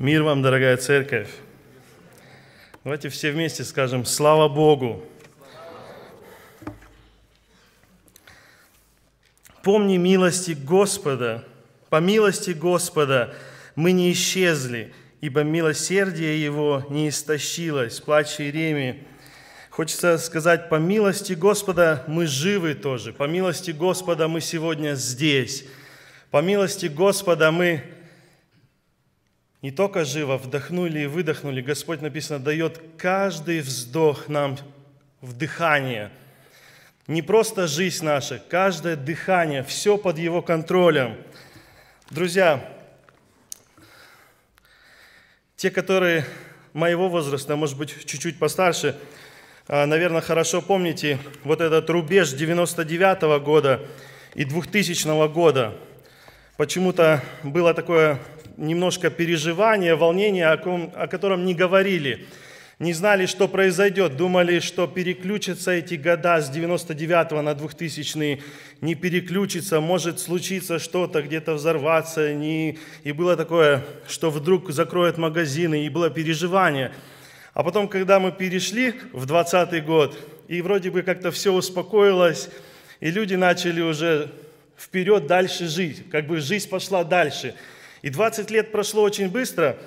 Мир вам, дорогая церковь. Давайте все вместе скажем «Слава Богу!». Помни милости Господа, по милости Господа мы не исчезли, ибо милосердие Его не истощилось. Плач Иеремии. Хочется сказать, по милости Господа мы живы тоже, по милости Господа мы сегодня здесь, по милости Господа мы не только живо вдохнули и выдохнули, Господь, написано, дает каждый вздох нам в дыхание. Не просто жизнь наша, каждое дыхание, все под Его контролем. Друзья, те, которые моего возраста, может быть, чуть-чуть постарше, а, наверное, хорошо помните вот этот рубеж 99 -го года и 2000 года. Почему-то было такое немножко переживания, волнения, о, ком, о котором не говорили. Не знали, что произойдет, думали, что переключатся эти года с 99 на 2000, не переключится, может случиться что-то, где-то взорваться. Не... И было такое, что вдруг закроют магазины, и было переживание. А потом, когда мы перешли в 20 год, и вроде бы как-то все успокоилось, и люди начали уже вперед дальше жить, как бы жизнь пошла дальше – и 20 лет прошло очень быстро.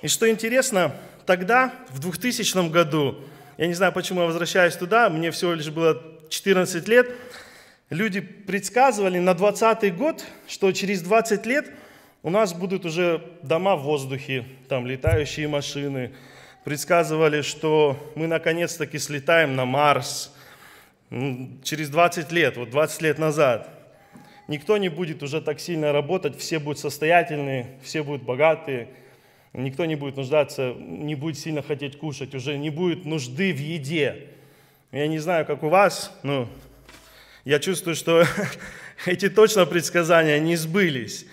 И что интересно, тогда, в 2000 году, я не знаю, почему я возвращаюсь туда, мне всего лишь было 14 лет, люди предсказывали на 20 год, что через 20 лет у нас будут уже дома в воздухе, там летающие машины. Предсказывали, что мы наконец-таки слетаем на Марс через 20 лет, вот 20 лет назад – никто не будет уже так сильно работать, все будут состоятельные, все будут богатые, никто не будет нуждаться, не будет сильно хотеть кушать, уже не будет нужды в еде. Я не знаю, как у вас, но я чувствую, что эти точно предсказания не сбылись.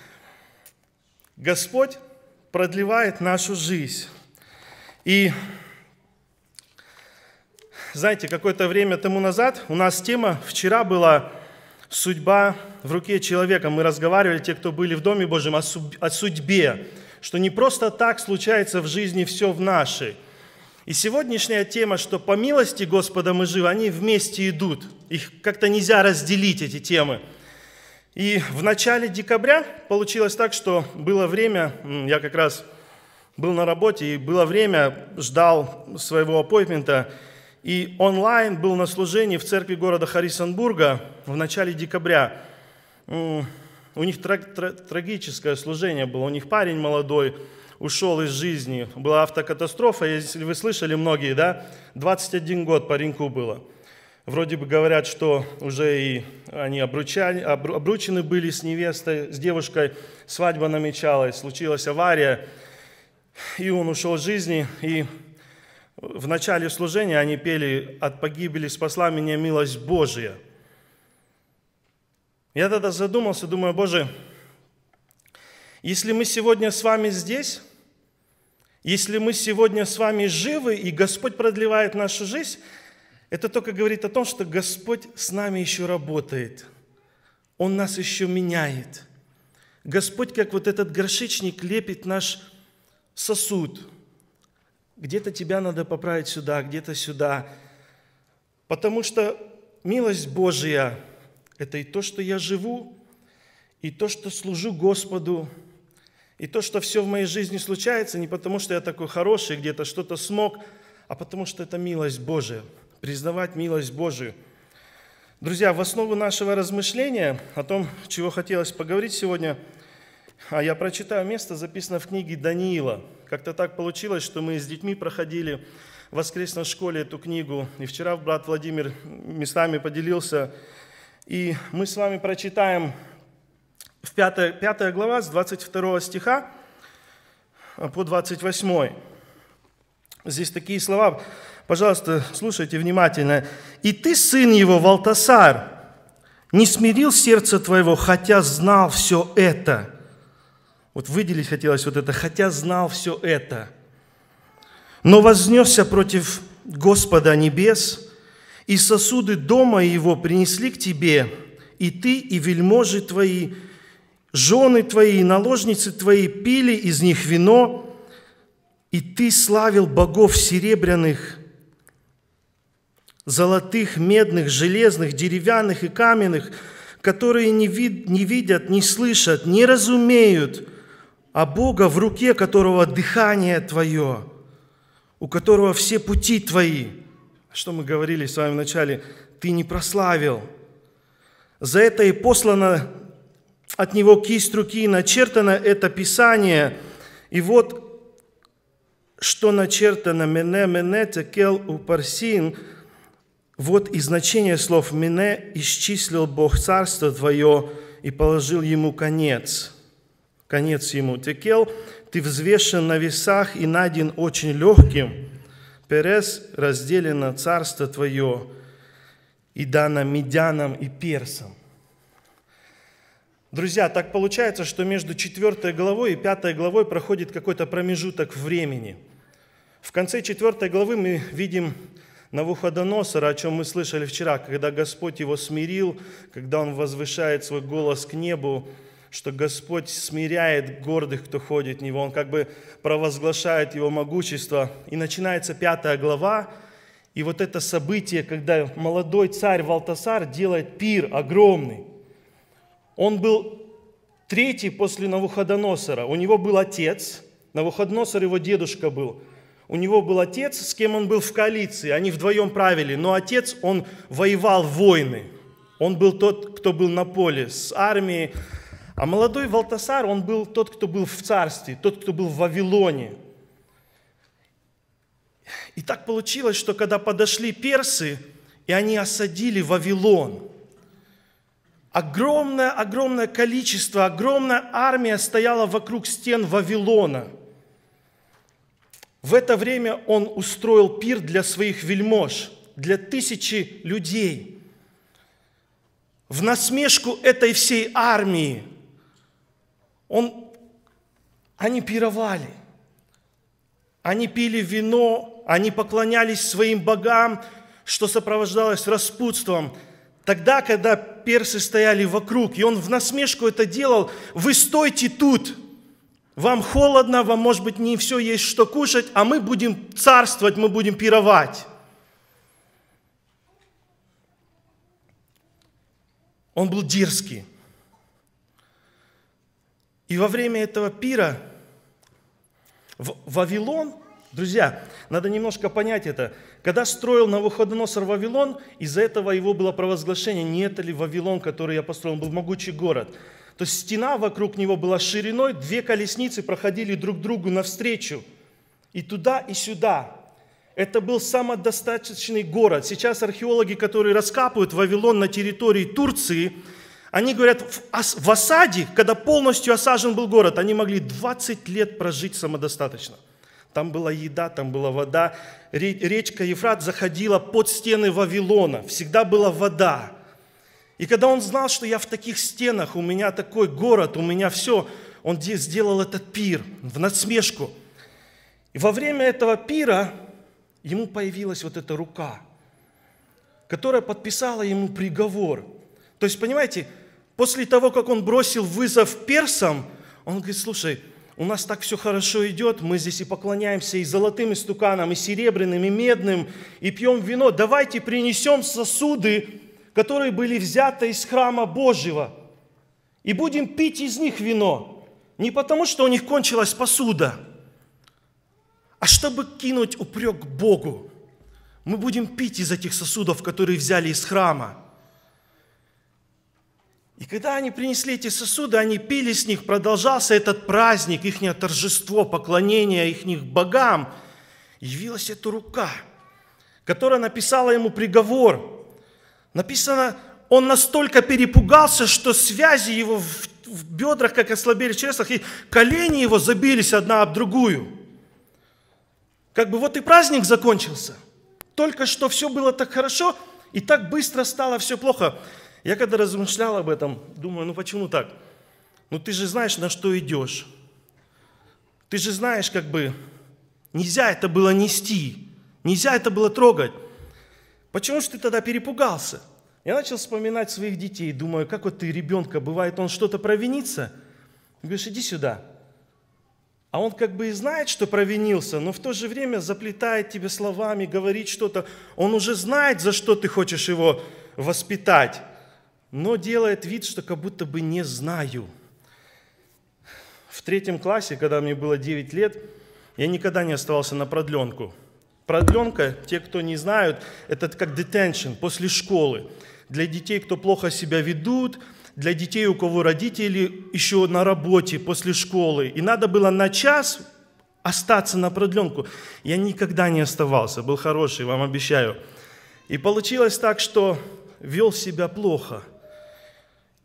Господь продлевает нашу жизнь. И знаете, какое-то время тому назад у нас тема вчера была Судьба в руке человека. Мы разговаривали, те, кто были в Доме Божьем, о судьбе, что не просто так случается в жизни все в нашей. И сегодняшняя тема, что по милости Господа мы живы, они вместе идут. Их как-то нельзя разделить, эти темы. И в начале декабря получилось так, что было время, я как раз был на работе, и было время, ждал своего аппойтмента, и онлайн был на служении в церкви города Харрисонбурга в начале декабря. У них траг- траг- трагическое служение было. У них парень молодой ушел из жизни. Была автокатастрофа, если вы слышали многие, да? 21 год пареньку было. Вроде бы говорят, что уже и они обручали, обручены были с невестой, с девушкой, свадьба намечалась, случилась авария, и он ушел из жизни, и в начале служения они пели «От погибели спасла меня милость Божия». Я тогда задумался, думаю, Боже, если мы сегодня с вами здесь, если мы сегодня с вами живы, и Господь продлевает нашу жизнь, это только говорит о том, что Господь с нами еще работает. Он нас еще меняет. Господь, как вот этот горшечник, лепит наш сосуд – где-то тебя надо поправить сюда, где-то сюда. Потому что милость Божья – это и то, что я живу, и то, что служу Господу, и то, что все в моей жизни случается, не потому что я такой хороший, где-то что-то смог, а потому что это милость Божия, признавать милость Божию. Друзья, в основу нашего размышления о том, чего хотелось поговорить сегодня, а я прочитаю место, записано в книге Даниила – как-то так получилось, что мы с детьми проходили в воскресной школе эту книгу. И вчера брат Владимир местами поделился. И мы с вами прочитаем в 5, 5 глава с 22 стиха а, по 28. Здесь такие слова. Пожалуйста, слушайте внимательно. «И ты, сын его, Валтасар, не смирил сердце твоего, хотя знал все это» Вот выделить хотелось вот это, хотя знал все это. Но вознесся против Господа небес, и сосуды дома его принесли к тебе, и ты, и вельможи твои, жены твои, и наложницы твои пили из них вино, и ты славил богов серебряных, золотых, медных, железных, деревянных и каменных, которые не, вид, не видят, не слышат, не разумеют – а Бога, в руке которого дыхание твое, у которого все пути твои. Что мы говорили с вами вначале, ты не прославил. За это и послано от него кисть руки, начертано это Писание. И вот что начертано «мене, мене, текел упарсин. вот и значение слов «мене» исчислил Бог царство твое и положил ему конец – Конец ему. Текел, ты взвешен на весах и найден очень легким. Перес разделено царство твое и дано медянам и персам. Друзья, так получается, что между 4 главой и 5 главой проходит какой-то промежуток времени. В конце 4 главы мы видим Навуходоносора, о чем мы слышали вчера, когда Господь его смирил, когда он возвышает свой голос к небу, что Господь смиряет гордых, кто ходит в Него. Он как бы провозглашает Его могущество. И начинается пятая глава, и вот это событие, когда молодой царь Валтасар делает пир огромный. Он был третий после Навуходоносора. У него был отец, Навуходоносор его дедушка был. У него был отец, с кем он был в коалиции, они вдвоем правили, но отец, он воевал войны. Он был тот, кто был на поле с армией, а молодой Валтасар, он был тот, кто был в царстве, тот, кто был в Вавилоне. И так получилось, что когда подошли персы, и они осадили Вавилон, огромное-огромное количество, огромная армия стояла вокруг стен Вавилона. В это время он устроил пир для своих вельмож, для тысячи людей. В насмешку этой всей армии – он, они пировали, они пили вино, они поклонялись своим богам, что сопровождалось распутством. Тогда, когда персы стояли вокруг, и он в насмешку это делал, вы стойте тут, вам холодно, вам, может быть, не все есть, что кушать, а мы будем царствовать, мы будем пировать. Он был дерзкий. И во время этого пира в Вавилон, друзья, надо немножко понять это, когда строил Навуходоносор Вавилон, из-за этого его было провозглашение, не это ли Вавилон, который я построил, он был могучий город. То есть стена вокруг него была шириной, две колесницы проходили друг другу навстречу, и туда, и сюда. Это был самодостаточный город. Сейчас археологи, которые раскапывают Вавилон на территории Турции, они говорят, в осаде, когда полностью осажен был город, они могли 20 лет прожить самодостаточно. Там была еда, там была вода. Речка Ефрат заходила под стены Вавилона. Всегда была вода. И когда он знал, что я в таких стенах, у меня такой город, у меня все, он сделал этот пир в насмешку. И во время этого пира ему появилась вот эта рука, которая подписала ему приговор. То есть, понимаете, После того, как он бросил вызов персам, он говорит, слушай, у нас так все хорошо идет, мы здесь и поклоняемся и золотым истуканам, и серебряным, и медным, и пьем вино. Давайте принесем сосуды, которые были взяты из храма Божьего, и будем пить из них вино. Не потому, что у них кончилась посуда, а чтобы кинуть упрек Богу. Мы будем пить из этих сосудов, которые взяли из храма. И когда они принесли эти сосуды, они пили с них, продолжался этот праздник, их торжество, поклонение их богам. Явилась эта рука, которая написала ему приговор. Написано, он настолько перепугался, что связи его в, в бедрах, как ослабели в чреслах, и колени его забились одна об другую. Как бы вот и праздник закончился. Только что все было так хорошо, и так быстро стало все плохо. Я когда размышлял об этом, думаю, ну почему так? Ну ты же знаешь, на что идешь. Ты же знаешь, как бы, нельзя это было нести, нельзя это было трогать. Почему же ты тогда перепугался? Я начал вспоминать своих детей, думаю, как вот ты ребенка, бывает, он что-то провинится. Говоришь, иди сюда. А он как бы и знает, что провинился, но в то же время заплетает тебе словами, говорит что-то. Он уже знает, за что ты хочешь его воспитать но делает вид, что как будто бы не знаю. В третьем классе, когда мне было 9 лет, я никогда не оставался на продленку. Продленка, те, кто не знают, это как детеншн после школы. Для детей, кто плохо себя ведут, для детей, у кого родители еще на работе после школы. И надо было на час остаться на продленку. Я никогда не оставался, был хороший, вам обещаю. И получилось так, что вел себя плохо –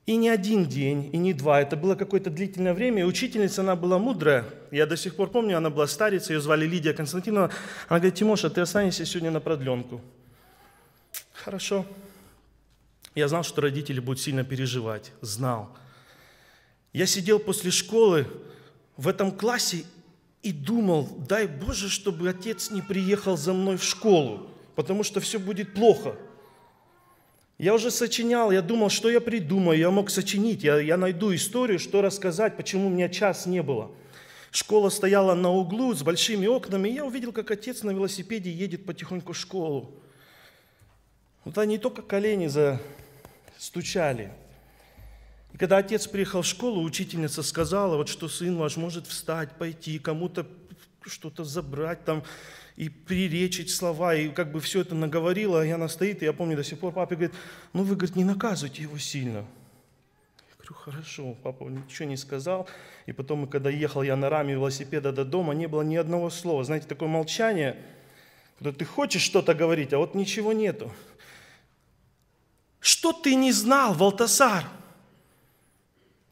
и не один день, и не два, это было какое-то длительное время. И учительница, она была мудрая, я до сих пор помню, она была старица, ее звали Лидия Константиновна. Она говорит, Тимоша, ты останешься сегодня на продленку. Хорошо. Я знал, что родители будут сильно переживать, знал. Я сидел после школы в этом классе и думал, дай Боже, чтобы отец не приехал за мной в школу, потому что все будет плохо – я уже сочинял, я думал, что я придумаю, я мог сочинить, я, я найду историю, что рассказать, почему у меня час не было. Школа стояла на углу с большими окнами, и я увидел, как отец на велосипеде едет потихоньку в школу. Вот они только колени застучали. И когда отец приехал в школу, учительница сказала, вот что сын ваш может встать, пойти, кому-то что-то забрать, там, и приречить слова, и как бы все это наговорила, и она стоит, и я помню до сих пор, Папа говорит, ну вы, говорит, не наказывайте его сильно. Я говорю, хорошо, папа ничего не сказал. И потом, когда ехал я на раме велосипеда до дома, не было ни одного слова. Знаете, такое молчание, когда ты хочешь что-то говорить, а вот ничего нету. Что ты не знал, Валтасар?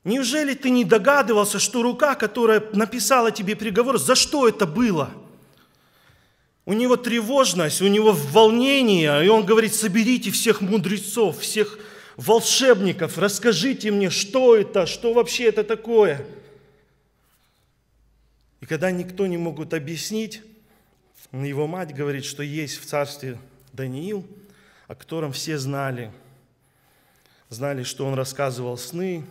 Неужели ты не догадывался, что рука, которая написала тебе приговор, за что это было – у него тревожность, у него волнение, и он говорит, соберите всех мудрецов, всех волшебников, расскажите мне, что это, что вообще это такое. И когда никто не могут объяснить, его мать говорит, что есть в царстве Даниил, о котором все знали. Знали, что он рассказывал сны,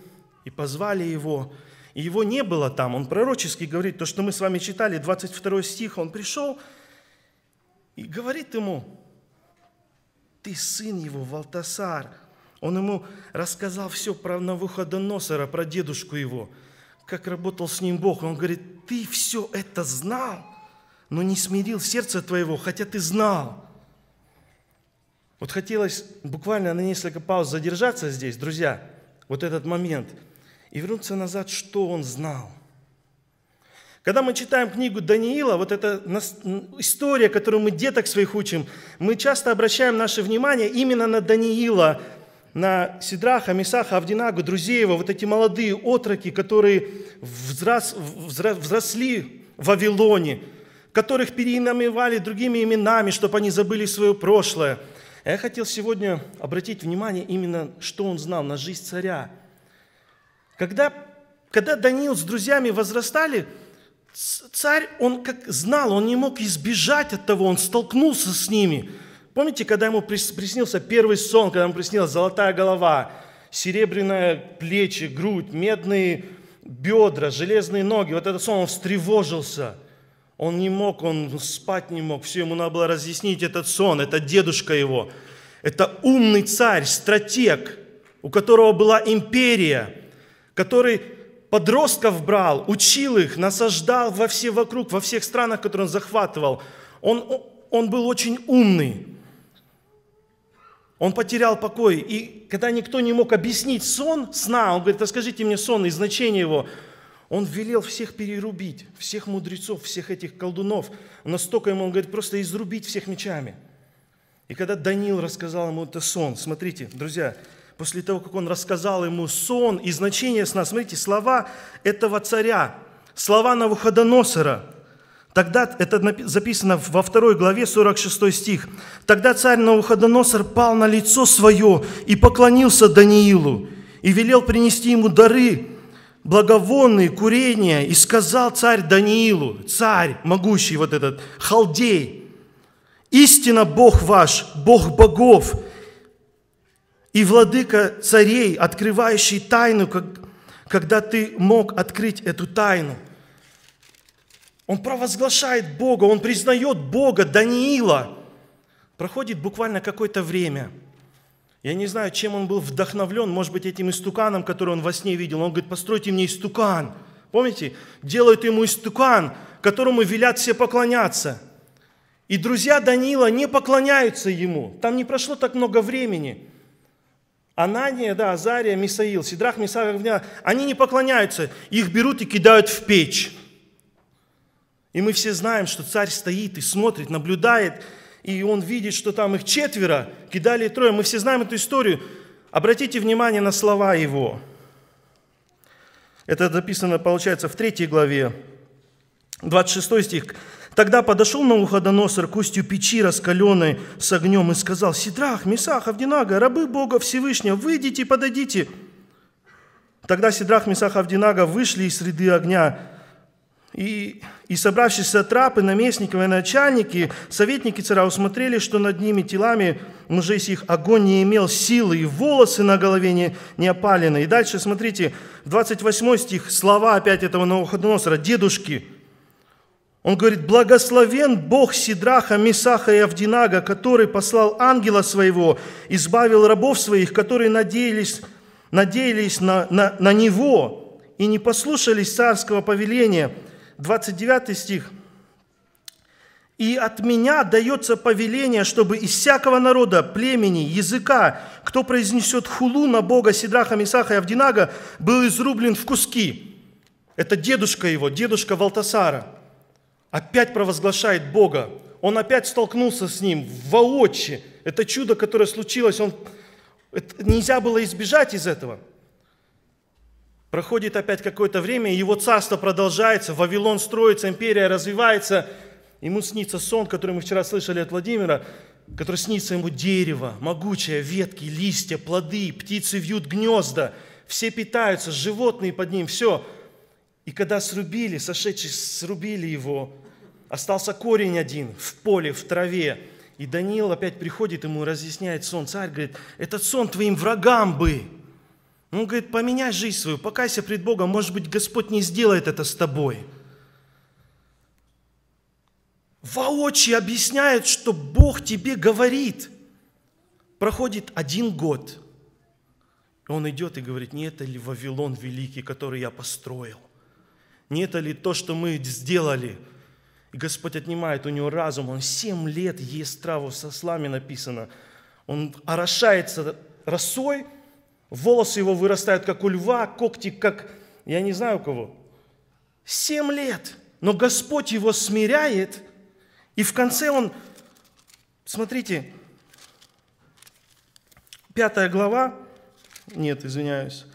и позвали его. И его не было там. Он пророчески говорит, то, что мы с вами читали, 22 стих, он пришел – и говорит ему, ты сын его, Валтасар. Он ему рассказал все про Навуходоносора, про дедушку его, как работал с ним Бог. Он говорит, ты все это знал, но не смирил сердце твоего, хотя ты знал. Вот хотелось буквально на несколько пауз задержаться здесь, друзья, вот этот момент, и вернуться назад, что он знал. Когда мы читаем книгу Даниила, вот эта история, которую мы деток своих учим, мы часто обращаем наше внимание именно на Даниила, на Сидраха, Мисаха, Авдинагу, Друзеева, вот эти молодые отроки, которые взрос, взросли в Вавилоне, которых переименовали другими именами, чтобы они забыли свое прошлое. А я хотел сегодня обратить внимание именно, что он знал на жизнь царя. Когда, когда Даниил с друзьями возрастали – царь, он как знал, он не мог избежать от того, он столкнулся с ними. Помните, когда ему приснился первый сон, когда ему приснилась золотая голова, серебряные плечи, грудь, медные бедра, железные ноги. Вот этот сон, он встревожился. Он не мог, он спать не мог. Все, ему надо было разъяснить этот сон. Это дедушка его. Это умный царь, стратег, у которого была империя, который подростков брал, учил их, насаждал во все вокруг, во всех странах, которые он захватывал. Он, он был очень умный. Он потерял покой. И когда никто не мог объяснить сон, сна, он говорит, расскажите мне сон и значение его. Он велел всех перерубить, всех мудрецов, всех этих колдунов. Настолько ему, он говорит, просто изрубить всех мечами. И когда Даниил рассказал ему это сон, смотрите, друзья, после того, как он рассказал ему сон и значение сна, смотрите, слова этого царя, слова Навуходоносора, Тогда, это записано во второй главе, 46 стих. «Тогда царь Навуходоносор пал на лицо свое и поклонился Даниилу, и велел принести ему дары, благовонные, курения, и сказал царь Даниилу, царь, могущий вот этот, халдей, истинно Бог ваш, Бог богов, и владыка царей, открывающий тайну, как, когда ты мог открыть эту тайну. Он провозглашает Бога, он признает Бога, Даниила. Проходит буквально какое-то время. Я не знаю, чем он был вдохновлен, может быть, этим истуканом, который он во сне видел. Он говорит, постройте мне истукан. Помните? Делают ему истукан, которому велят все поклоняться. И друзья Даниила не поклоняются ему. Там не прошло так много времени. Анания, да, Азария, Мисаил, Сидрах, Мисаил, Авня, они не поклоняются, их берут и кидают в печь. И мы все знаем, что царь стоит и смотрит, наблюдает, и он видит, что там их четверо, кидали трое. Мы все знаем эту историю. Обратите внимание на слова его. Это записано, получается, в третьей главе, 26 стих. Тогда подошел Науходоносор к устью печи, раскаленной с огнем, и сказал, «Сидрах, Месах, Авдинага, рабы Бога Всевышнего, выйдите и подадите». Тогда Сидрах, Месах, Авдинага вышли из среды огня, и, и собравшиеся трапы, наместников начальники, советники царя усмотрели, что над ними телами мужей сих огонь не имел силы, и волосы на голове не, не опалены. И дальше, смотрите, 28 стих, слова опять этого Новоходоносора, «Дедушки, он говорит, благословен Бог Сидраха, Месаха и Авдинага, который послал ангела своего, избавил рабов своих, которые надеялись, надеялись на, на, на него и не послушались царского повеления. 29 стих. И от меня дается повеление, чтобы из всякого народа, племени, языка, кто произнесет хулу на Бога Сидраха, Месаха и Авдинага, был изрублен в куски. Это дедушка его, дедушка Валтасара опять провозглашает Бога. Он опять столкнулся с Ним воочи. Это чудо, которое случилось, он... это нельзя было избежать из этого. Проходит опять какое-то время, его царство продолжается, Вавилон строится, империя развивается. Ему снится сон, который мы вчера слышали от Владимира, который снится ему дерево, могучее, ветки, листья, плоды, птицы вьют гнезда, все питаются, животные под ним, все – и когда срубили, сошедшие срубили его, Остался корень один в поле, в траве. И Даниил опять приходит, ему разъясняет сон. Царь говорит, этот сон твоим врагам бы. Он говорит, поменяй жизнь свою, покайся пред Богом, может быть, Господь не сделает это с тобой. Воочию объясняет, что Бог тебе говорит. Проходит один год. Он идет и говорит, не это ли Вавилон великий, который я построил? Не это ли то, что мы сделали – Господь отнимает у него разум. Он семь лет ест траву со слами, написано. Он орошается росой, волосы его вырастают, как у льва, когти, как, я не знаю у кого. Семь лет. Но Господь его смиряет, и в конце он, смотрите, пятая глава, нет, извиняюсь,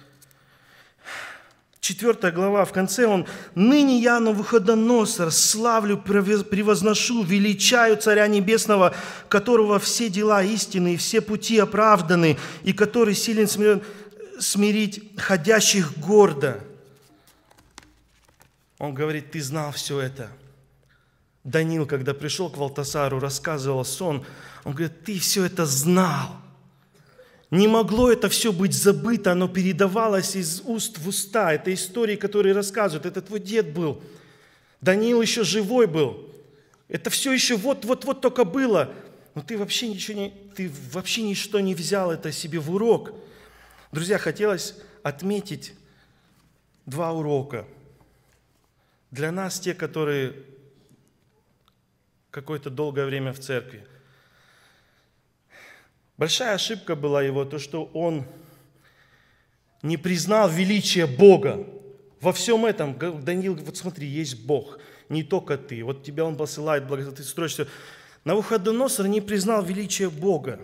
Четвертая глава, в конце он «Ныне я, Новоходоносор, славлю, превозношу, величаю Царя Небесного, которого все дела истины и все пути оправданы, и который силен смирить ходящих гордо». Он говорит, «Ты знал все это». Данил, когда пришел к Валтасару, рассказывал сон, он говорит, «Ты все это знал». Не могло это все быть забыто, оно передавалось из уст в уста. Это истории, которые рассказывают. Это твой дед был. Даниил еще живой был. Это все еще вот-вот-вот только было. Но ты вообще ничего не, ты вообще ничто не взял это себе в урок. Друзья, хотелось отметить два урока. Для нас те, которые какое-то долгое время в церкви. Большая ошибка была его, то, что он не признал величие Бога. Во всем этом, Даниил, вот смотри, есть Бог, не только ты. Вот тебя он посылает, благо ты На все. Навуходоносор не признал величие Бога.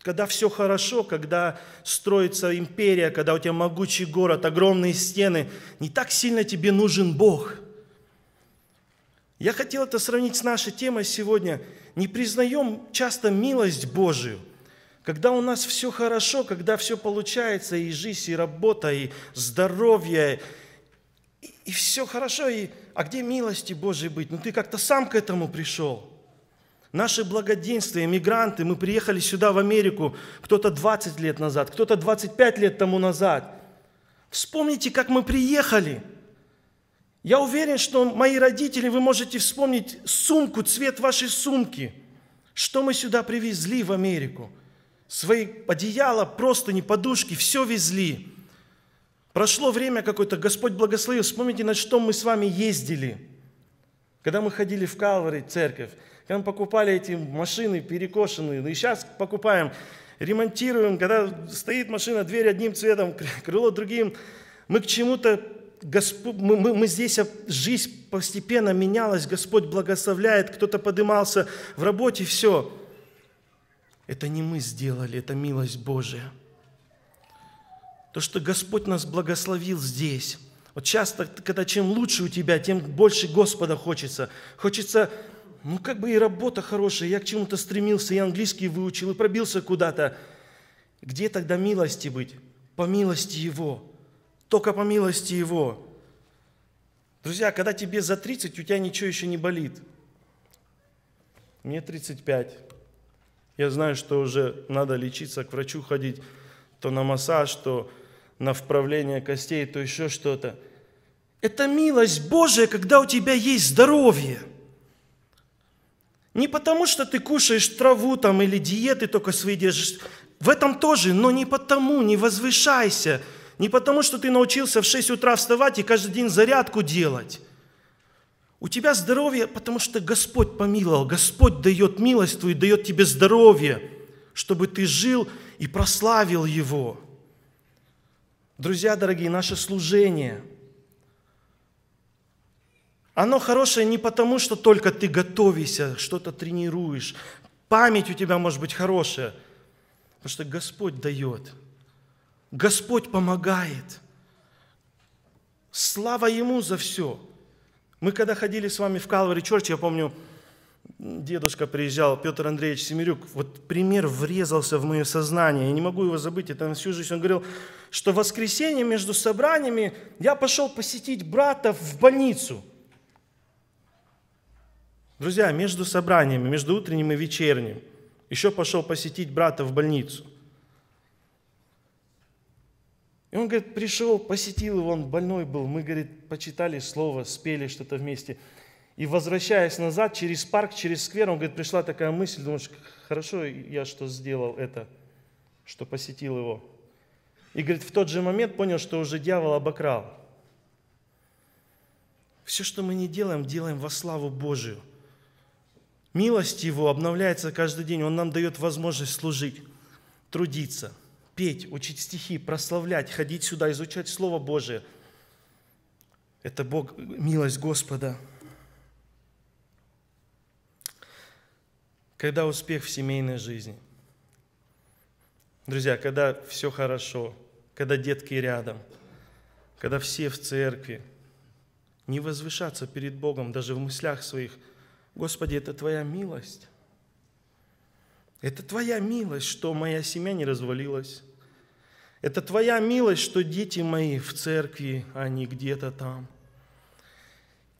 Когда все хорошо, когда строится империя, когда у тебя могучий город, огромные стены, не так сильно тебе нужен Бог. Я хотел это сравнить с нашей темой сегодня. Не признаем часто милость Божию – когда у нас все хорошо, когда все получается, и жизнь, и работа, и здоровье, и, и все хорошо, и, а где милости Божьей быть? Ну ты как-то сам к этому пришел. Наши благоденствия, мигранты, мы приехали сюда, в Америку, кто-то 20 лет назад, кто-то 25 лет тому назад. Вспомните, как мы приехали. Я уверен, что мои родители, вы можете вспомнить сумку, цвет вашей сумки, что мы сюда привезли в Америку – свои одеяла, просто не подушки, все везли. Прошло время какое-то, Господь благословил. Вспомните, на что мы с вами ездили. Когда мы ходили в Калвари, церковь, когда мы покупали эти машины перекошенные, ну и сейчас покупаем, ремонтируем, когда стоит машина, дверь одним цветом, крыло другим, мы к чему-то Господь, мы, мы, мы здесь, а, жизнь постепенно менялась, Господь благословляет, кто-то подымался в работе, все – это не мы сделали, это милость Божия. То, что Господь нас благословил здесь. Вот часто, когда чем лучше у тебя, тем больше Господа хочется. Хочется, ну как бы и работа хорошая, я к чему-то стремился, я английский выучил и пробился куда-то. Где тогда милости быть? По милости Его. Только по милости Его. Друзья, когда тебе за 30, у тебя ничего еще не болит. Мне 35. Я знаю, что уже надо лечиться, к врачу ходить, то на массаж, то на вправление костей, то еще что-то. Это милость Божия, когда у тебя есть здоровье. Не потому, что ты кушаешь траву там или диеты только свои держишь. В этом тоже, но не потому, не возвышайся. Не потому, что ты научился в 6 утра вставать и каждый день зарядку делать. У тебя здоровье, потому что Господь помиловал, Господь дает милость твою, дает тебе здоровье, чтобы ты жил и прославил Его. Друзья дорогие, наше служение, оно хорошее не потому, что только ты готовишься, что-то тренируешь, память у тебя может быть хорошая, потому что Господь дает, Господь помогает. Слава Ему за все – мы когда ходили с вами в Калвари Чорч, я помню, дедушка приезжал, Петр Андреевич Семирюк, вот пример врезался в мое сознание, я не могу его забыть, это на всю жизнь он говорил, что в воскресенье между собраниями я пошел посетить брата в больницу. Друзья, между собраниями, между утренним и вечерним, еще пошел посетить брата в больницу – и он, говорит, пришел, посетил его, он больной был. Мы, говорит, почитали слово, спели что-то вместе. И возвращаясь назад, через парк, через сквер, он, говорит, пришла такая мысль, думаешь, хорошо, я что сделал это, что посетил его. И, говорит, в тот же момент понял, что уже дьявол обокрал. Все, что мы не делаем, делаем во славу Божию. Милость Его обновляется каждый день. Он нам дает возможность служить, трудиться – петь, учить стихи, прославлять, ходить сюда, изучать Слово Божие. Это Бог, милость Господа. Когда успех в семейной жизни? Друзья, когда все хорошо, когда детки рядом, когда все в церкви, не возвышаться перед Богом даже в мыслях своих. Господи, это Твоя милость. Это Твоя милость, что моя семья не развалилась, это твоя милость, что дети мои в церкви, а не где-то там.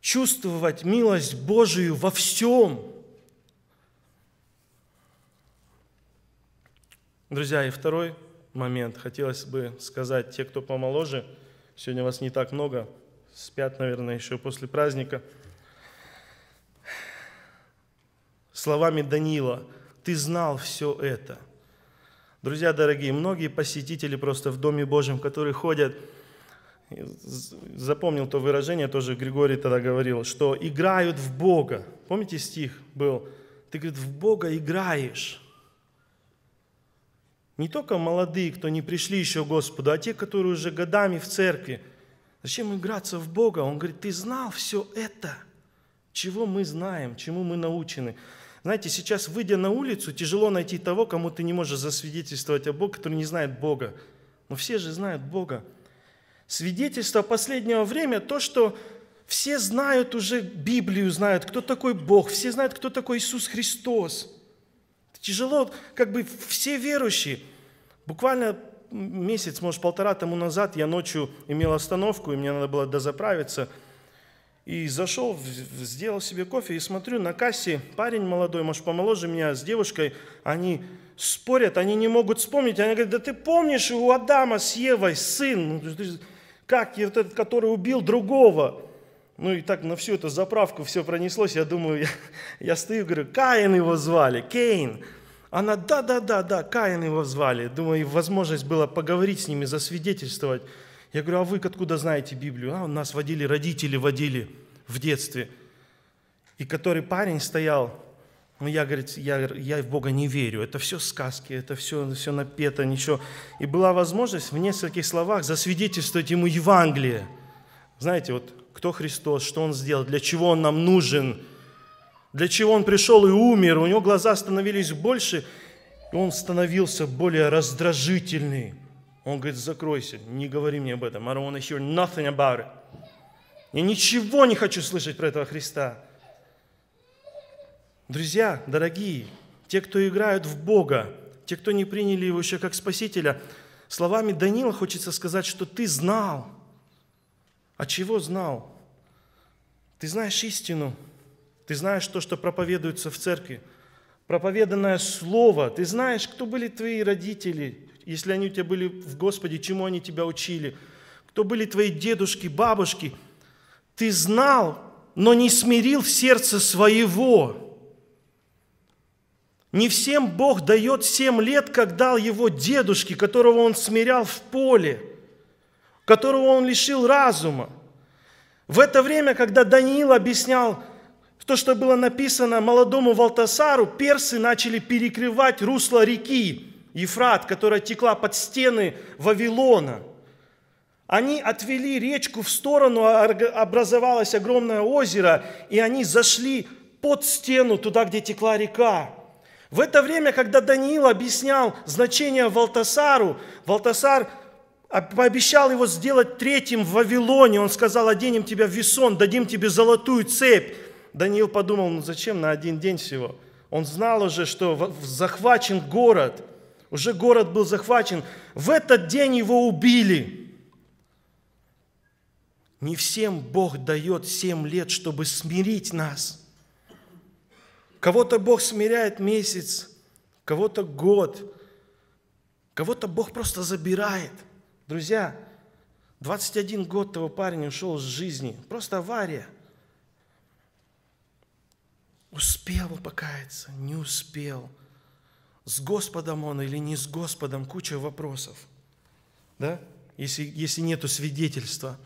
Чувствовать милость Божию во всем. Друзья, и второй момент. Хотелось бы сказать, те, кто помоложе, сегодня вас не так много, спят, наверное, еще после праздника. Словами Даниила, ты знал все это – Друзья дорогие, многие посетители просто в Доме Божьем, которые ходят, запомнил то выражение, тоже Григорий тогда говорил, что играют в Бога. Помните стих был? Ты, говорит, в Бога играешь. Не только молодые, кто не пришли еще к Господу, а те, которые уже годами в церкви. Зачем играться в Бога? Он говорит, ты знал все это, чего мы знаем, чему мы научены. Знаете, сейчас, выйдя на улицу, тяжело найти того, кому ты не можешь засвидетельствовать о Боге, который не знает Бога. Но все же знают Бога. Свидетельство последнего времени то, что все знают уже Библию, знают, кто такой Бог, все знают, кто такой Иисус Христос. Тяжело, как бы все верующие. Буквально месяц, может, полтора тому назад я ночью имел остановку, и мне надо было дозаправиться – и зашел, сделал себе кофе и смотрю, на кассе парень молодой, может, помоложе меня, с девушкой, они спорят, они не могут вспомнить. Они говорят, да ты помнишь, у Адама с Евой сын, ну, как вот этот, который убил другого. Ну и так на всю эту заправку все пронеслось, я думаю, я, я стою, говорю, Каин его звали, Кейн. Она, да-да-да, да, Каин его звали. Думаю, возможность была поговорить с ними, засвидетельствовать. Я говорю, а вы откуда знаете Библию? А, нас водили, родители водили в детстве. И который парень стоял, ну, я, говорит, я, я в Бога не верю, это все сказки, это все, все напето, ничего. И была возможность в нескольких словах засвидетельствовать ему Евангелие. Знаете, вот кто Христос, что Он сделал, для чего Он нам нужен, для чего Он пришел и умер. У него глаза становились больше, и он становился более раздражительный. Он говорит, закройся, не говори мне об этом. I don't want to hear nothing about it. Я ничего не хочу слышать про этого Христа. Друзья, дорогие, те, кто играют в Бога, те, кто не приняли Его еще как Спасителя, словами Данила хочется сказать, что ты знал. А чего знал? Ты знаешь истину, ты знаешь то, что проповедуется в церкви, проповеданное слово, ты знаешь, кто были твои родители – если они у тебя были в Господе, чему они тебя учили? Кто были твои дедушки, бабушки? Ты знал, но не смирил сердце своего. Не всем Бог дает семь лет, как дал его дедушке, которого он смирял в поле, которого он лишил разума. В это время, когда Даниил объяснял то, что было написано молодому Валтасару, персы начали перекрывать русло реки. Ефрат, которая текла под стены Вавилона. Они отвели речку в сторону, а образовалось огромное озеро, и они зашли под стену, туда, где текла река. В это время, когда Даниил объяснял значение Валтасару, Валтасар пообещал его сделать третьим в Вавилоне. Он сказал, оденем тебя в весон, дадим тебе золотую цепь. Даниил подумал, ну зачем на один день всего? Он знал уже, что захвачен город – уже город был захвачен. В этот день его убили. Не всем Бог дает семь лет, чтобы смирить нас. Кого-то Бог смиряет месяц, кого-то год, кого-то Бог просто забирает. Друзья, 21 год того парня ушел с жизни. Просто авария. Успел покаяться, не успел – с Господом он или не с Господом, куча вопросов, да? если, если нет свидетельства.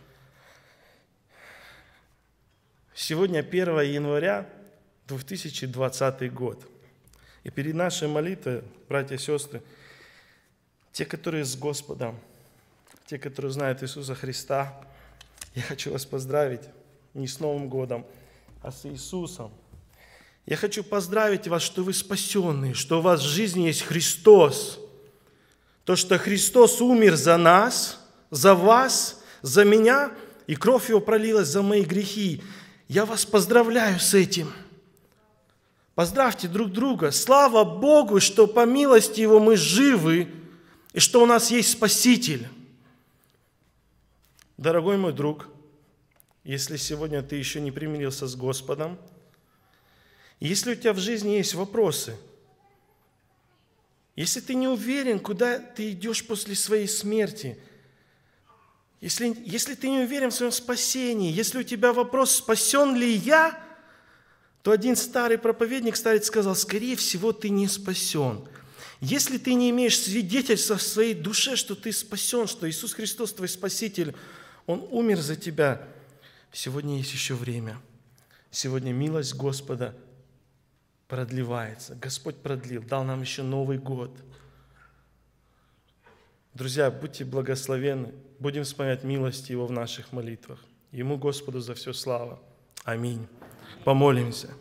Сегодня 1 января 2020 год. И перед нашей молитвой, братья и сестры, те, которые с Господом, те, которые знают Иисуса Христа, я хочу вас поздравить не с Новым годом, а с Иисусом. Я хочу поздравить вас, что вы спасенные, что у вас в жизни есть Христос. То, что Христос умер за нас, за вас, за меня, и кровь Его пролилась за мои грехи. Я вас поздравляю с этим. Поздравьте друг друга. Слава Богу, что по милости Его мы живы, и что у нас есть Спаситель. Дорогой мой друг, если сегодня ты еще не примирился с Господом – если у тебя в жизни есть вопросы, если ты не уверен, куда ты идешь после своей смерти, если, если ты не уверен в своем спасении, если у тебя вопрос, спасен ли я, то один старый проповедник, старец сказал, скорее всего, ты не спасен. Если ты не имеешь свидетельства в своей душе, что ты спасен, что Иисус Христос твой Спаситель, Он умер за тебя, сегодня есть еще время. Сегодня милость Господа – продлевается. Господь продлил, дал нам еще Новый год. Друзья, будьте благословенны. Будем вспоминать милость Его в наших молитвах. Ему, Господу, за все слава. Аминь. Помолимся.